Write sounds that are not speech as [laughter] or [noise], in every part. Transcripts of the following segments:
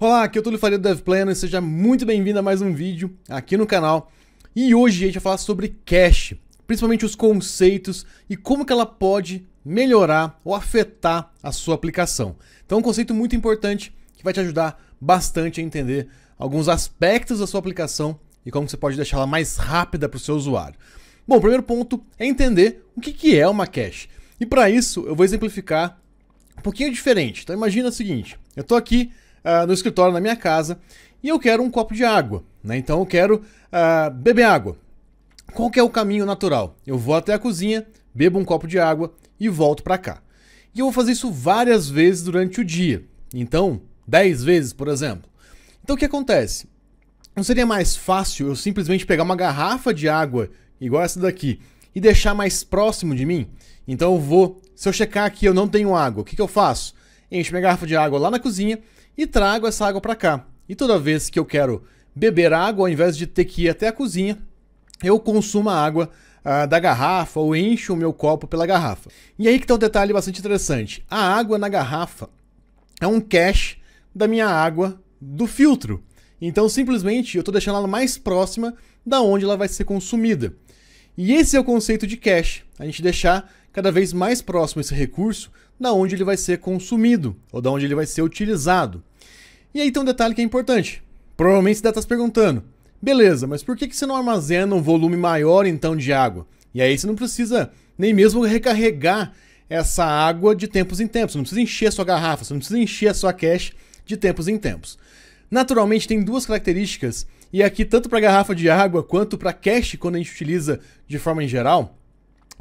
Olá, aqui é o Túlio Faria do DevPlanner, seja muito bem-vindo a mais um vídeo aqui no canal. E hoje a gente vai falar sobre cache, principalmente os conceitos e como que ela pode melhorar ou afetar a sua aplicação. Então é um conceito muito importante que vai te ajudar bastante a entender alguns aspectos da sua aplicação e como você pode deixá-la mais rápida para o seu usuário. Bom, o primeiro ponto é entender o que, que é uma cache. E para isso eu vou exemplificar um pouquinho diferente. Então imagina o seguinte, eu estou aqui uh, no escritório, na minha casa, e eu quero um copo de água, né? Então eu quero uh, beber água. Qual que é o caminho natural? Eu vou até a cozinha, bebo um copo de água e volto para cá. E eu vou fazer isso várias vezes durante o dia. Então, 10 vezes, por exemplo. Então o que acontece? Não seria mais fácil eu simplesmente pegar uma garrafa de água igual essa daqui e deixar mais próximo de mim? Então eu vou, se eu checar que eu não tenho água, o que, que eu faço? Encho minha garrafa de água lá na cozinha e trago essa água para cá. E toda vez que eu quero beber água, ao invés de ter que ir até a cozinha, eu consumo a água ah, da garrafa ou encho o meu copo pela garrafa. E aí que está um detalhe bastante interessante. A água na garrafa é um cache da minha água do filtro. Então, simplesmente, eu estou deixando ela mais próxima da onde ela vai ser consumida. E esse é o conceito de cache, a gente deixar cada vez mais próximo esse recurso da onde ele vai ser consumido ou da onde ele vai ser utilizado. E aí tem um detalhe que é importante. Provavelmente você deve estar se perguntando: beleza, mas por que, que você não armazena um volume maior então de água? E aí você não precisa nem mesmo recarregar essa água de tempos em tempos. Você não precisa encher a sua garrafa, você não precisa encher a sua cache de tempos em tempos. Naturalmente tem duas características, e aqui tanto para garrafa de água quanto para cache quando a gente utiliza de forma em geral,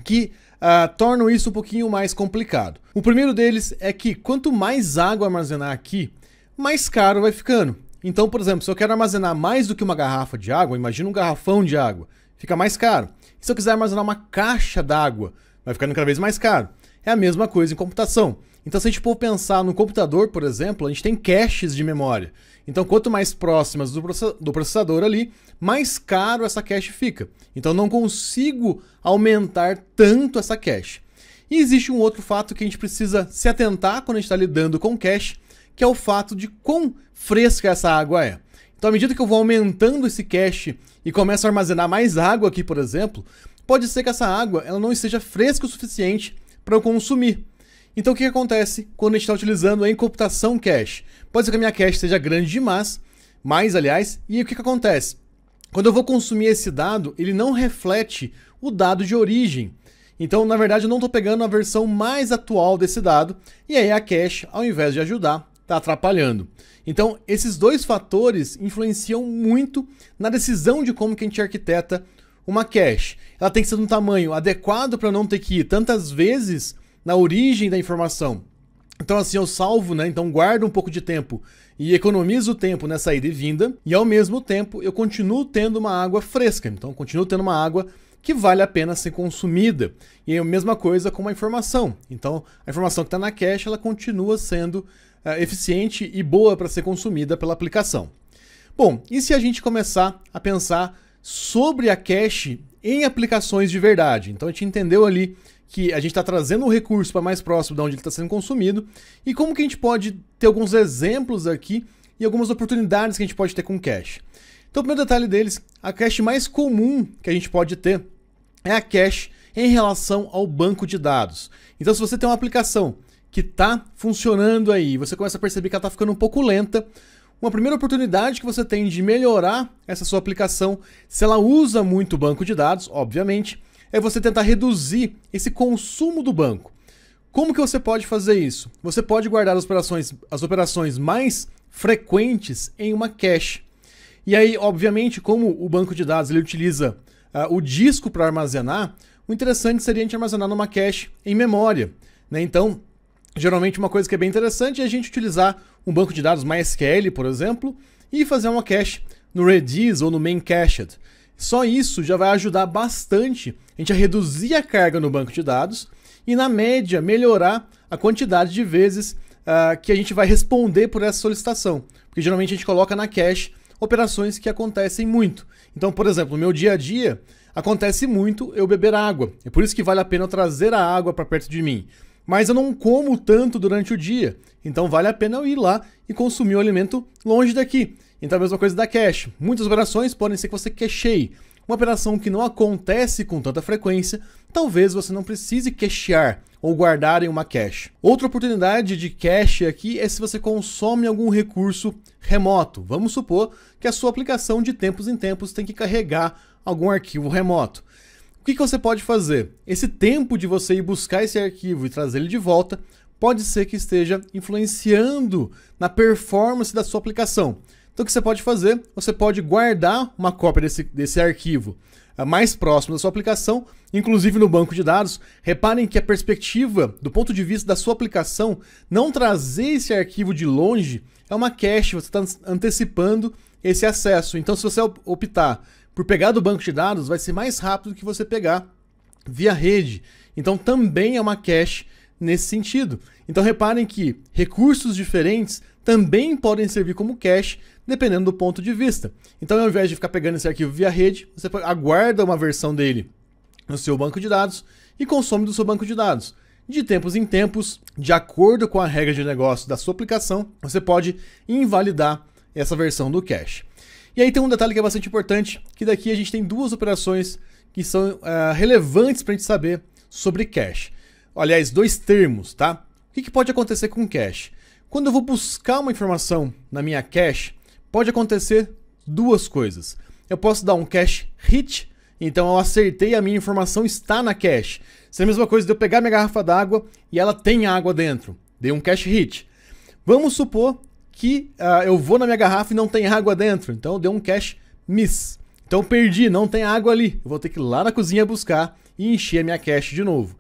que uh, tornam isso um pouquinho mais complicado. O primeiro deles é que quanto mais água armazenar aqui, mais caro vai ficando. Então, por exemplo, se eu quero armazenar mais do que uma garrafa de água, imagina um garrafão de água, fica mais caro. E se eu quiser armazenar uma caixa d'água, vai ficando cada vez mais caro. É a mesma coisa em computação. Então, se a gente for pensar no computador, por exemplo, a gente tem caches de memória. Então, quanto mais próximas do processador ali, mais caro essa cache fica. Então, não consigo aumentar tanto essa cache. E existe um outro fato que a gente precisa se atentar quando a gente está lidando com cache, que é o fato de quão fresca essa água é. Então, à medida que eu vou aumentando esse cache e começo a armazenar mais água aqui, por exemplo, pode ser que essa água ela não esteja fresca o suficiente para eu consumir. Então, o que acontece quando a gente está utilizando a computação cache? Pode ser que a minha cache seja grande demais, mais, aliás, e o que, que acontece? Quando eu vou consumir esse dado, ele não reflete o dado de origem. Então, na verdade, eu não estou pegando a versão mais atual desse dado, e aí a cache, ao invés de ajudar, está atrapalhando. Então, esses dois fatores influenciam muito na decisão de como que a gente arquiteta uma cache. Ela tem que ser de um tamanho adequado para não ter que ir tantas vezes na origem da informação. Então, assim, eu salvo, né? Então, guardo um pouco de tempo e economizo tempo nessa ida e vinda, e ao mesmo tempo eu continuo tendo uma água fresca. Então, continuo tendo uma água que vale a pena ser consumida. E é a mesma coisa com a informação. Então, a informação que está na cache, ela continua sendo é, eficiente e boa para ser consumida pela aplicação. Bom, e se a gente começar a pensar sobre a cache em aplicações de verdade? Então a gente entendeu ali que a gente está trazendo o recurso para mais próximo de onde ele está sendo consumido e como que a gente pode ter alguns exemplos aqui e algumas oportunidades que a gente pode ter com cache. Então, o primeiro detalhe deles, a cache mais comum que a gente pode ter é a cache em relação ao banco de dados. Então, se você tem uma aplicação que tá funcionando aí. Você começa a perceber que ela tá ficando um pouco lenta. Uma primeira oportunidade que você tem de melhorar essa sua aplicação, se ela usa muito banco de dados, obviamente, é você tentar reduzir esse consumo do banco. Como que você pode fazer isso? Você pode guardar as operações, as operações mais frequentes em uma cache. E aí, obviamente, como o banco de dados ele utiliza uh, o disco para armazenar, o interessante seria a gente armazenar numa cache em memória. Né? Então, Geralmente uma coisa que é bem interessante é a gente utilizar um banco de dados MySQL, por exemplo, e fazer uma cache no Redis ou no main cached. Só isso já vai ajudar bastante a gente a reduzir a carga no banco de dados e, na média, melhorar a quantidade de vezes uh, que a gente vai responder por essa solicitação. Porque geralmente a gente coloca na cache operações que acontecem muito. Então, por exemplo, no meu dia a dia, acontece muito eu beber água. É por isso que vale a pena eu trazer a água para perto de mim mas eu não como tanto durante o dia. Então vale a pena eu ir lá e consumir o alimento longe daqui. Então é a mesma coisa da cache. Muitas operações podem ser que você cacheie. Uma operação que não acontece com tanta frequência, talvez você não precise cachear ou guardar em uma cache. Outra oportunidade de cache aqui é se você consome algum recurso remoto. Vamos supor que a sua aplicação de tempos em tempos tem que carregar algum arquivo remoto que, que você pode fazer? Esse tempo de você ir buscar esse arquivo e trazer ele de volta pode ser que esteja influenciando na performance da sua aplicação. Então, o que você pode fazer? Você pode guardar uma cópia desse, desse arquivo eh, mais próximo da sua aplicação, inclusive no banco de dados. Reparem que a perspectiva, do ponto de vista da sua aplicação, não trazer esse arquivo de longe é uma cache, você está antecipando esse acesso. Então, se você optar por pegar do banco de dados vai ser mais rápido do que você pegar via rede. Então também é uma cache nesse sentido. Então reparem que recursos diferentes também podem servir como cache, dependendo do ponto de vista. Então, ao invés de ficar pegando esse arquivo via rede, você aguarda uma versão dele no seu banco de dados e consome do seu banco de dados. De tempos em tempos, de acordo com a regra de negócio da sua aplicação, você pode invalidar essa versão do cache. E aí tem um detalhe que é bastante importante, que daqui a gente tem duas operações que são uh, relevantes para a gente saber sobre cache. Aliás, dois termos, tá? O que, que pode acontecer com cache? Quando eu vou buscar uma informação na minha cache, pode acontecer duas coisas. Eu posso dar um cache hit, então eu acertei a minha informação está na cache. Isso é a mesma coisa de eu pegar minha garrafa d'água e ela tem água dentro. Dei um cache hit. Vamos supor que uh, eu vou na minha garrafa e não tem água dentro. Então deu um cash miss. Então perdi, não tem água ali. Eu vou ter que ir lá na cozinha buscar e encher a minha cache de novo.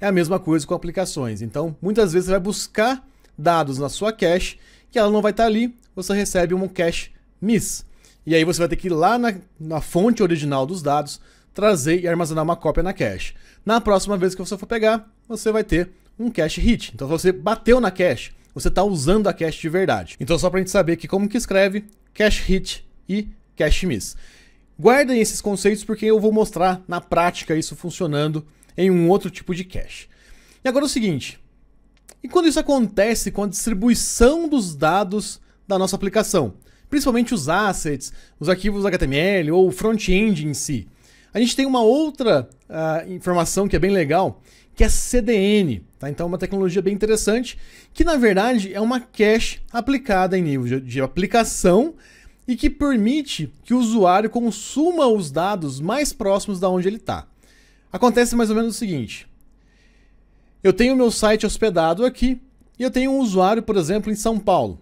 É a mesma coisa com aplicações. Então, muitas vezes você vai buscar dados na sua cache que ela não vai estar tá ali, você recebe um cache miss. E aí você vai ter que ir lá na, na fonte original dos dados, trazer e armazenar uma cópia na cache. Na próxima vez que você for pegar, você vai ter um cache hit. Então, você bateu na cache você está usando a cache de verdade. Então só para a gente saber aqui como que escreve cache hit e cache miss. Guardem esses conceitos porque eu vou mostrar na prática isso funcionando em um outro tipo de cache. E agora é o seguinte, e quando isso acontece com a distribuição dos dados da nossa aplicação, principalmente os assets, os arquivos HTML ou o front-end em si, a gente tem uma outra uh, informação que é bem legal, que é CDN. Tá? Então, é uma tecnologia bem interessante, que na verdade é uma cache aplicada em nível de aplicação e que permite que o usuário consuma os dados mais próximos da onde ele está. Acontece mais ou menos o seguinte: eu tenho meu site hospedado aqui e eu tenho um usuário, por exemplo, em São Paulo.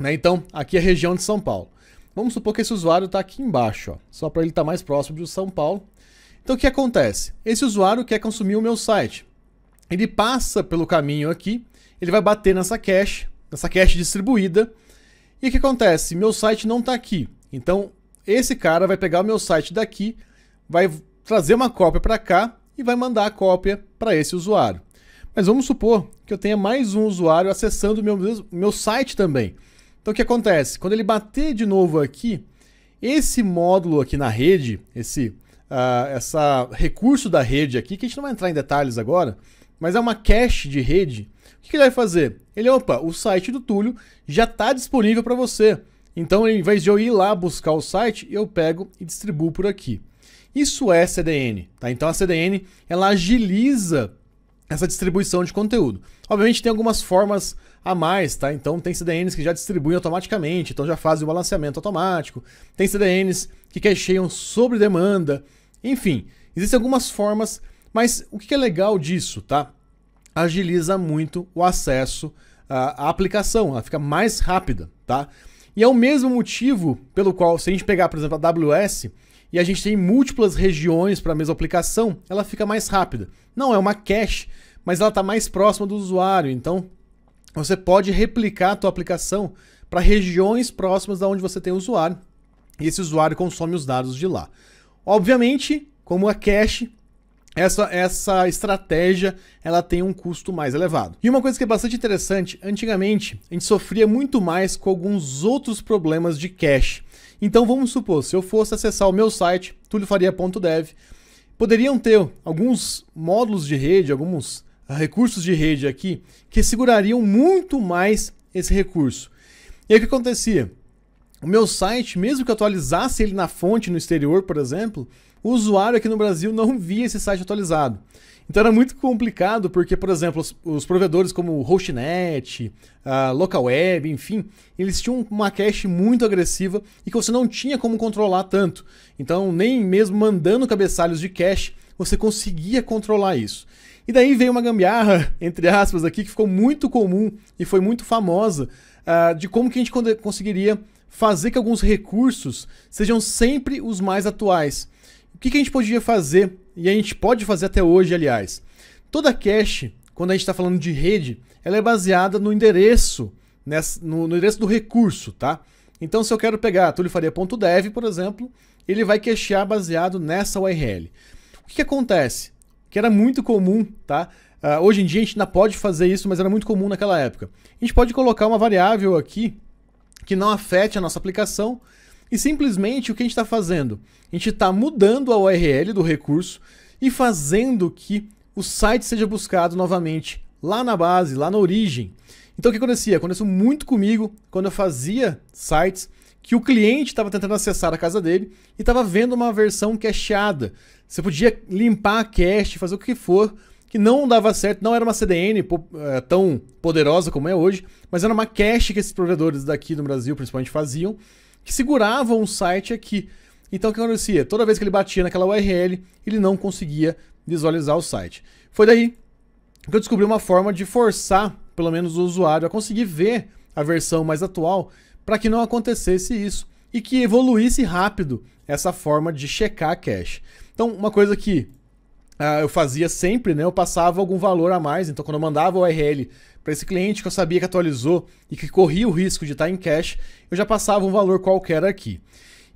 Né? Então, aqui é a região de São Paulo. Vamos supor que esse usuário está aqui embaixo, ó, só para ele estar tá mais próximo de São Paulo. Então o que acontece? Esse usuário quer consumir o meu site. Ele passa pelo caminho aqui, ele vai bater nessa cache, nessa cache distribuída. E o que acontece? Meu site não está aqui. Então esse cara vai pegar o meu site daqui, vai trazer uma cópia para cá e vai mandar a cópia para esse usuário. Mas vamos supor que eu tenha mais um usuário acessando o meu, meu site também. Então o que acontece? Quando ele bater de novo aqui, esse módulo aqui na rede, esse uh, essa recurso da rede aqui, que a gente não vai entrar em detalhes agora, mas é uma cache de rede. O que, que ele vai fazer? Ele, opa, o site do Túlio já está disponível para você. Então, ao invés de eu ir lá buscar o site, eu pego e distribuo por aqui. Isso é CDN, tá? Então a CDN ela agiliza essa distribuição de conteúdo. Obviamente tem algumas formas a mais, tá? Então tem CDNs que já distribuem automaticamente, então já fazem o balanceamento automático. Tem CDNs que cacheiam sobre demanda, enfim, existem algumas formas, mas o que é legal disso, tá? Agiliza muito o acesso ah, à, aplicação, ela fica mais rápida, tá? E é o mesmo motivo pelo qual, se a gente pegar, por exemplo, a AWS, e a gente tem múltiplas regiões para a mesma aplicação, ela fica mais rápida. Não é uma cache, mas ela está mais próxima do usuário. Então, você pode replicar a sua aplicação para regiões próximas da onde você tem o usuário. E esse usuário consome os dados de lá. Obviamente, como a cash, essa, essa estratégia ela tem um custo mais elevado. E uma coisa que é bastante interessante, antigamente a gente sofria muito mais com alguns outros problemas de cache. Então vamos supor, se eu fosse acessar o meu site, tuliofaria.dev, poderiam ter alguns módulos de rede, alguns recursos de rede aqui, que segurariam muito mais esse recurso. E aí o que acontecia? o meu site, mesmo que eu atualizasse ele na fonte no exterior, por exemplo, o usuário aqui no Brasil não via esse site atualizado. Então era muito complicado, porque, por exemplo, os, os provedores como Hostnet, a LocalWeb, enfim, eles tinham uma cache muito agressiva e que você não tinha como controlar tanto. Então, nem mesmo mandando cabeçalhos de cache, você conseguia controlar isso. E daí veio uma gambiarra, [laughs] entre aspas, aqui, que ficou muito comum e foi muito famosa, uh, de como que a gente conseguiria fazer que alguns recursos sejam sempre os mais atuais. O que, que a gente podia fazer, e a gente pode fazer até hoje, aliás? Toda cache, quando a gente está falando de rede, ela é baseada no endereço, nessa, no, no endereço do recurso, tá? Então, se eu quero pegar tulifaria.dev, por exemplo, ele vai cachear baseado nessa URL. O que, que acontece? Que era muito comum, tá? Uh, hoje em dia a gente ainda pode fazer isso, mas era muito comum naquela época. A gente pode colocar uma variável aqui que não afete a nossa aplicação. E simplesmente o que a gente está fazendo? A gente está mudando a URL do recurso e fazendo que o site seja buscado novamente lá na base, lá na origem. Então o que acontecia? Aconteceu muito comigo quando eu fazia sites que o cliente estava tentando acessar a casa dele e estava vendo uma versão cacheada. Você podia limpar a cache, fazer o que for, que não dava certo, não era uma CDN é, tão poderosa como é hoje, mas era uma cache que esses provedores daqui do Brasil principalmente faziam, que seguravam um site aqui. Então o que acontecia? Toda vez que ele batia naquela URL, ele não conseguia visualizar o site. Foi daí que eu descobri uma forma de forçar, pelo menos, o usuário a conseguir ver a versão mais atual para que não acontecesse isso e que evoluísse rápido essa forma de checar a cache. Então, uma coisa que Uh, eu fazia sempre, né? Eu passava algum valor a mais. Então, quando eu mandava o URL para esse cliente que eu sabia que atualizou e que corria o risco de estar em cache, eu já passava um valor qualquer aqui.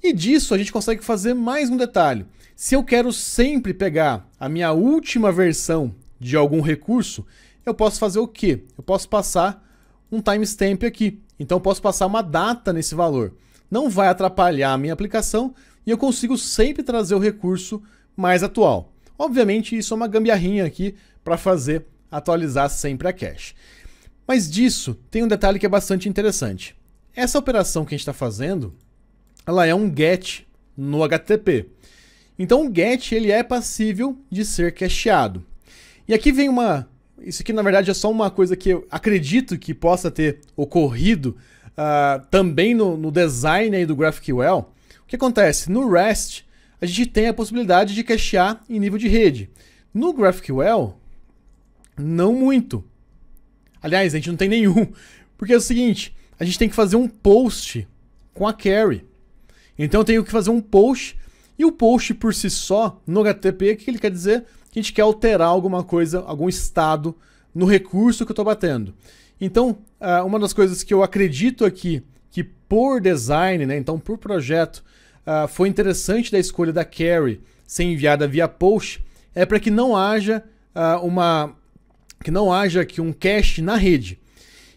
E disso a gente consegue fazer mais um detalhe. Se eu quero sempre pegar a minha última versão de algum recurso, eu posso fazer o quê? Eu posso passar um timestamp aqui. Então, eu posso passar uma data nesse valor. Não vai atrapalhar a minha aplicação e eu consigo sempre trazer o recurso mais atual. Obviamente, isso é uma gambiarrinha aqui para fazer atualizar sempre a cache. Mas disso tem um detalhe que é bastante interessante. Essa operação que a gente está fazendo, ela é um GET no HTTP. Então o GET ele é passível de ser cacheado. E aqui vem uma... Isso aqui na verdade é só uma coisa que eu acredito que possa ter ocorrido uh, também no, no design aí do GraphQL. O que acontece? No REST, a gente tem a possibilidade de cachear em nível de rede. No GraphQL, não muito. Aliás, a gente não tem nenhum. [laughs] Porque é o seguinte, a gente tem que fazer um post com a carry. Então eu tenho que fazer um post e o post por si só, no HTTP, o que ele quer dizer? Que a gente quer alterar alguma coisa, algum estado no recurso que eu estou batendo. Então, ah, uma das coisas que eu acredito aqui, que por design, né, então por projeto, uh, foi interessante da escolha da carry ser enviada via post é para que não haja uh, uma que não haja que um cache na rede.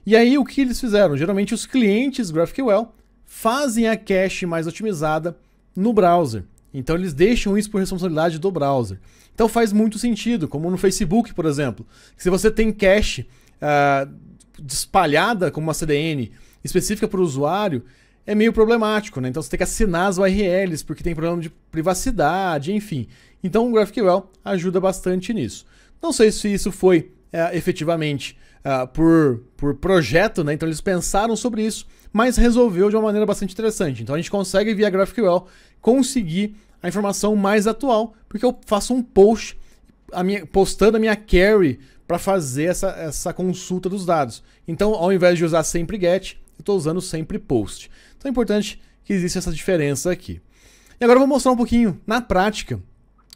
E aí o que eles fizeram? Geralmente os clientes GraphQL fazem a cache mais otimizada no browser. Então eles deixam isso por responsabilidade do browser. Então faz muito sentido, como no Facebook, por exemplo. Se você tem cache uh, espalhada como uma CDN específica para o usuário, é meio problemático, né? Então você tem que assinar as URLs, porque tem problema de privacidade, enfim. Então o GraphQL ajuda bastante nisso. Não sei se isso foi é, efetivamente é, por, por projeto, né? Então eles pensaram sobre isso, mas resolveu de uma maneira bastante interessante. Então a gente consegue, via GraphQL, conseguir a informação mais atual, porque eu faço um post a minha, postando a minha carry para fazer essa, essa consulta dos dados. Então, ao invés de usar sempre get, eu estou usando sempre post. Então é importante que exista essa diferença aqui. E agora eu vou mostrar um pouquinho na prática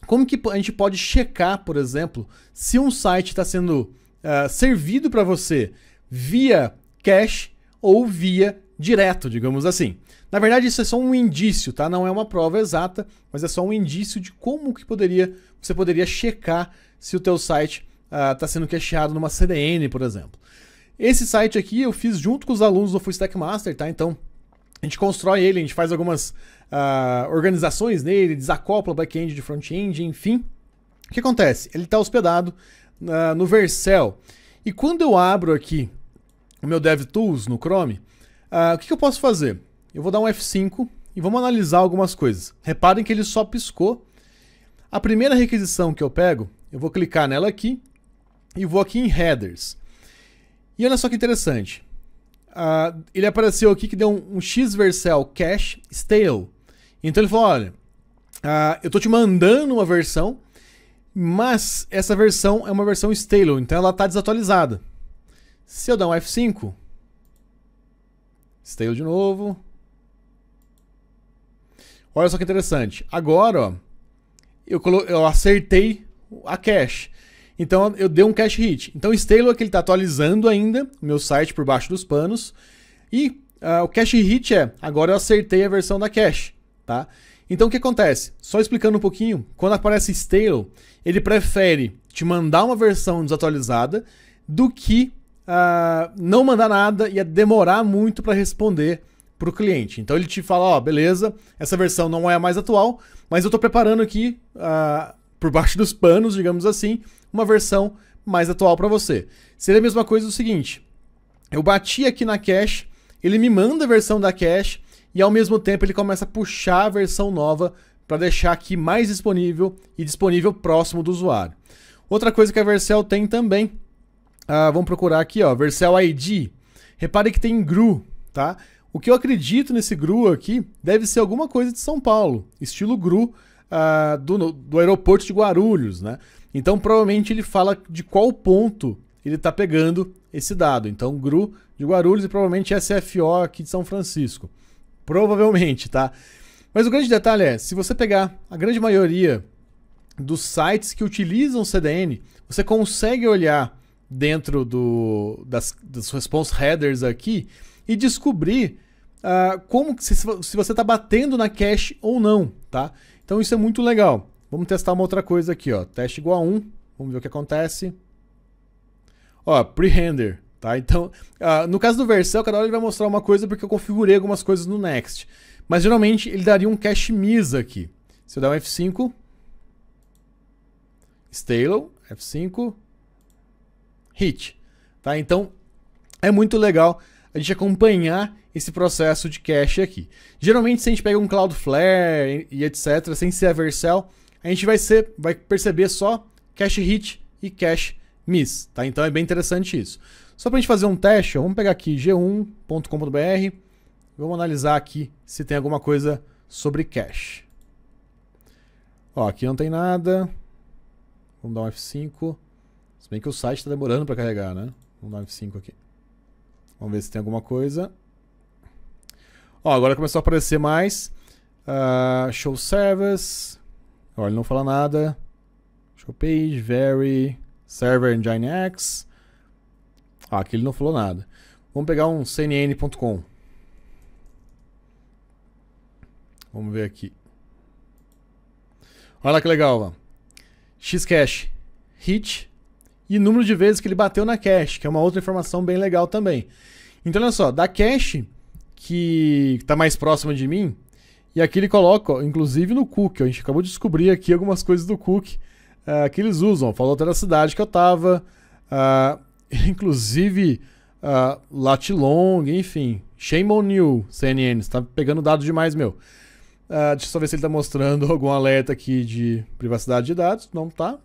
como que a gente pode checar, por exemplo, se um site está sendo uh, servido para você via cache ou via direto, digamos assim. Na verdade, isso é só um indício, tá? Não é uma prova exata, mas é só um indício de como que poderia você poderia checar se o teu site está ah, uh, sendo cacheado numa CDN, por exemplo. Esse site aqui eu fiz junto com os alunos do Full Stack Master, tá? Então, a gente constrói ele, a gente faz algumas uh, organizações nele, desacopla back-end de front-end, enfim. O que acontece? Ele está hospedado uh, no Vercel. E quando eu abro aqui o meu DevTools no Chrome, uh, o que, que eu posso fazer? Eu vou dar um F5 e vamos analisar algumas coisas. Reparem que ele só piscou. A primeira requisição que eu pego, eu vou clicar nela aqui e vou aqui em Headers. E olha só que interessante. Uh, ele apareceu aqui que deu um, um X-Vercel Cache Stale. Então ele falou: olha, uh, eu tô te mandando uma versão, mas essa versão é uma versão stale, então ela tá desatualizada. Se eu dar um F5, stale de novo. Olha só que interessante. Agora, ó, eu, eu acertei a cache. Então eu dei um cash hit. Então o Stalo é que ele está atualizando ainda o meu site por baixo dos panos. E uh, o cash hit é, agora eu acertei a versão da cache, tá? Então o que acontece? Só explicando um pouquinho, quando aparece Stalo, ele prefere te mandar uma versão desatualizada do que uh, não mandar nada e é demorar muito para responder para o cliente. Então ele te fala, ó, oh, beleza, essa versão não é a mais atual, mas eu estou preparando aqui uh, por baixo dos panos, digamos assim, uma versão mais atual para você. Seria a mesma coisa o seguinte: eu bati aqui na cache, ele me manda a versão da cache e ao mesmo tempo ele começa a puxar a versão nova para deixar aqui mais disponível e disponível próximo do usuário. Outra coisa que a Vercel tem também, ah, vamos procurar aqui, ó, Vercel ID. Repare que tem GRU, tá? O que eu acredito nesse GRU aqui deve ser alguma coisa de São Paulo, estilo GRU, ah, do, do aeroporto de Guarulhos, né? Então provavelmente ele fala de qual ponto ele está pegando esse dado. Então GRU de Guarulhos e provavelmente SFO aqui de São Francisco. Provavelmente, tá? Mas o grande detalhe é, se você pegar a grande maioria dos sites que utilizam CDN, você consegue olhar dentro do, das, response headers aqui e descobrir uh, como se, se você está batendo na cache ou não, tá? Então isso é muito legal. Vamos testar uma outra coisa aqui, ó. Teste igual a 1. Vamos ver o que acontece. Ó, pre-render, tá? Então, uh, no caso do Vercel, cada hora ele vai mostrar uma coisa porque eu configurei algumas coisas no Next. Mas geralmente ele daria um cache miss aqui. Se eu der um F5, Stalo, F5, Hit. Tá? Então, é muito legal a gente acompanhar esse processo de cache aqui. Geralmente, se a gente pega um Cloudflare e etc., sem ser a Vercel, a gente vai, ser, vai perceber só cache hit e cache miss, tá? Então é bem interessante isso. Só para a gente fazer um teste, ó, vamos pegar aqui g1.com.br, vamos analisar aqui se tem alguma coisa sobre cache. Ó, aqui não tem nada. Vamos dar um F5. Se bem que o site está demorando para carregar, né? Vamos dar um F5 aqui. Vamos ver se tem alguma coisa. Ó, agora começou a aparecer mais. Uh, show service. Olha, não fala nada. Show page, very, server engine X. Ah, aqui ele não falou nada. Vamos pegar um cnn.com. Vamos ver aqui. Olha que legal, mano. Xcash, hit, e número de vezes que ele bateu na cache, que é uma outra informação bem legal também. Então, olha só, da cache, que está mais próxima de mim, e aqui ele coloca, ó, inclusive no cookie, ó, a gente acabou de descobrir aqui algumas coisas do cookie uh, que eles usam. Falou até da cidade que eu estava, uh, ah, [laughs] inclusive uh, Latilong, enfim. Shame on you, CNN, está pegando dados demais, meu. Uh, deixa eu só ver se ele está mostrando [laughs] algum alerta aqui de privacidade de dados. Não tá.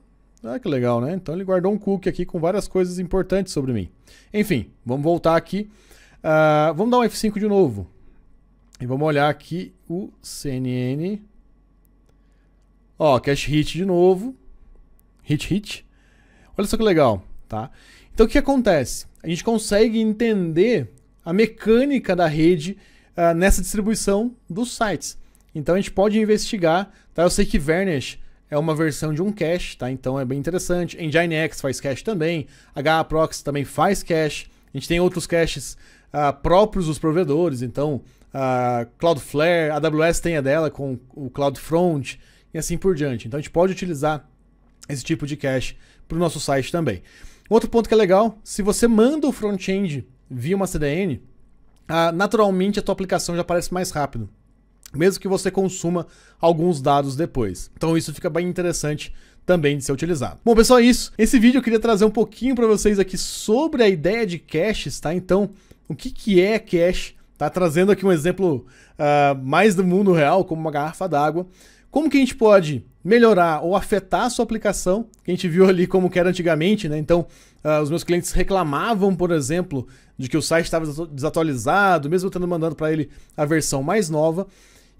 Ah, que legal, né? Então ele guardou um cookie aqui com várias coisas importantes sobre mim. Enfim, vamos voltar aqui. Uh, vamos dar um F5 de novo. E vamos olhar aqui o CNN. Ó, cache hit de novo. Hit, hit. Olha só que legal, tá? Então o que acontece? A gente consegue entender a mecânica da rede uh, nessa distribuição dos sites. Então a gente pode investigar, tá? Eu sei que Vernish é uma versão de um cache, tá? Então é bem interessante. Nginx faz cache também, HAProx também faz cache. A gente tem outros caches uh, próprios dos provedores, então uh, Cloudflare, AWS tem a dela com o CloudFront e assim por diante. Então a gente pode utilizar esse tipo de cache para o nosso site também. Outro ponto que é legal, se você manda o front-end via uma CDN, uh, ah, naturalmente a tua aplicação já aparece mais rápido mesmo que você consuma alguns dados depois. Então isso fica bem interessante também de ser utilizado. Bom, pessoal, é isso. Esse vídeo eu queria trazer um pouquinho para vocês aqui sobre a ideia de caches, tá? Então, o que, que é cache? Tá trazendo aqui um exemplo uh, mais do mundo real, como uma garrafa d'água. Como que a gente pode melhorar ou afetar a sua aplicação, que a gente viu ali como era antigamente, né? Então, uh, os meus clientes reclamavam, por exemplo, de que o site estava desatualizado, mesmo eu tendo mandando para ele a versão mais nova.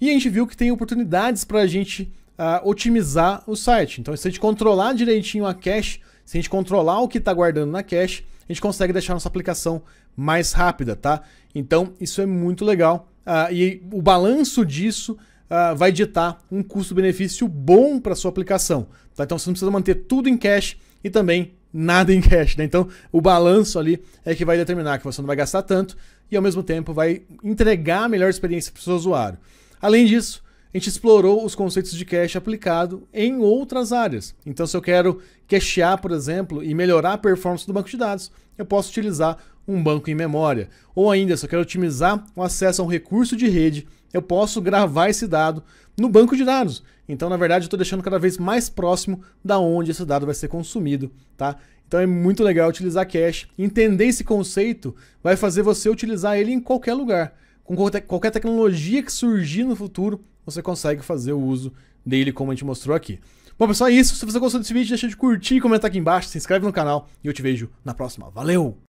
E a gente viu que tem oportunidades para a gente uh, otimizar o site. Então, se a gente controlar direitinho a cache, se a gente controlar o que está guardando na cache, a gente consegue deixar nossa aplicação mais rápida, tá? Então, isso é muito legal. Uh, e o balanço disso uh, vai ditar um custo-benefício bom para sua aplicação. Tá? Então, você não precisa manter tudo em cache e também nada em cache. Né? Então, o balanço ali é que vai determinar que você não vai gastar tanto e, ao mesmo tempo, vai entregar a melhor experiência para o seu usuário. Além disso, a gente explorou os conceitos de cache aplicado em outras áreas. Então, se eu quero cachear, por exemplo, e melhorar a performance do banco de dados, eu posso utilizar um banco em memória. Ou ainda, se eu quero otimizar o acesso a um recurso de rede, eu posso gravar esse dado no banco de dados. Então, na verdade, eu estou deixando cada vez mais próximo da onde esse dado vai ser consumido, tá? Então é muito legal utilizar cache. Entender esse conceito vai fazer você utilizar ele em qualquer lugar com qualquer tecnologia que surgir no futuro, você consegue fazer o uso dele como a gente mostrou aqui. Bom, pessoal, é isso. Se você gostou desse vídeo, deixa de curtir e comentar aqui embaixo, se inscreve no canal e eu te vejo na próxima. Valeu!